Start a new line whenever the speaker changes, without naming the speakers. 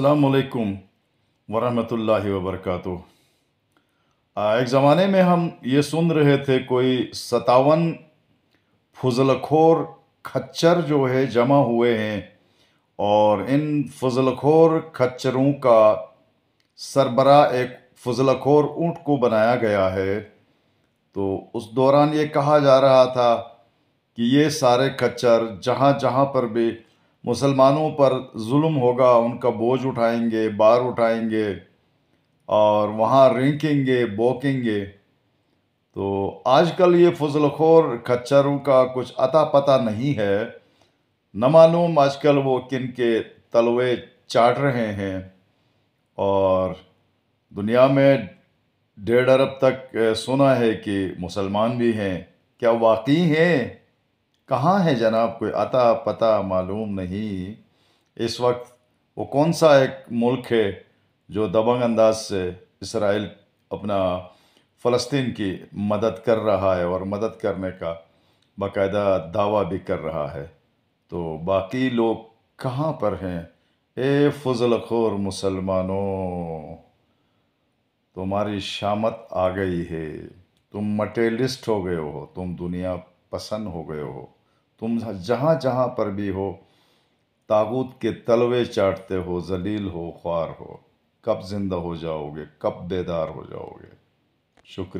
अल्लाम वरहमतुल्ला वरक एक ज़माने में हम ये सुन रहे थे कोई सतावन फजलखोर खच्चर जो है जमा हुए हैं और इन फजलखोर खच्चरों का सरबरा एक फजलखोर ऊँट को बनाया गया है तो उस दौरान ये कहा जा रहा था कि ये सारे खच्चर जहाँ जहाँ पर भी मुसलमानों पर जुल्म होगा उनका बोझ उठाएंगे बार उठाएंगे और वहाँ रेंकेंगे बोकेंगे तो आजकल ये फजलखोर खच्चरों का कुछ अता पता नहीं है न मालूम आजकल वो किन के तलवे चाट रहे हैं और दुनिया में डेढ़ अरब तक सुना है कि मुसलमान भी हैं क्या वाकई हैं कहाँ है जनाब कोई अता पता मालूम नहीं इस वक्त वो कौन सा एक मुल्क है जो दबंग अंदाज से इसराइल अपना फ़लस्तीन की मदद कर रहा है और मदद करने का बाकायदा दावा भी कर रहा है तो बाकी लोग कहाँ पर हैं ए फजलखोर मुसलमानों तुम्हारी शामत आ गई है तुम मटेलिस्ट हो गए हो तुम दुनिया पसंद हो गए हो तुम जहाँ जहाँ पर भी हो ताबूत के तलवे चाटते हो जलील हो ख्वार हो कब जिंदा हो जाओगे कब बेदार हो जाओगे शुक्रिया